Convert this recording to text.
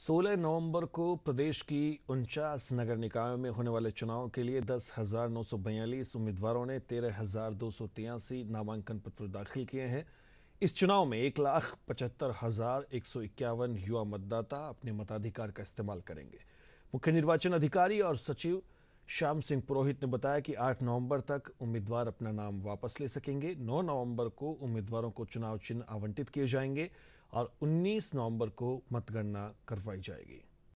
16 नवंबर को प्रदेश की उनचास नगर निकायों में होने वाले चुनाव के लिए दस हजार नौ सौ बयालीस उम्मीदवारों ने तेरह हजार दो सौ तिरासी नामांकन पत्र दाखिल किए हैं इस चुनाव में एक लाख पचहत्तर हजार एक सौ इक्यावन युवा मतदाता अपने मताधिकार का इस्तेमाल करेंगे मुख्य निर्वाचन अधिकारी और सचिव श्याम सिंह पुरोहित ने बताया कि 8 नवंबर तक उम्मीदवार अपना नाम वापस ले सकेंगे 9 नवंबर को उम्मीदवारों को चुनाव चिन्ह आवंटित किए जाएंगे और 19 नवंबर को मतगणना करवाई जाएगी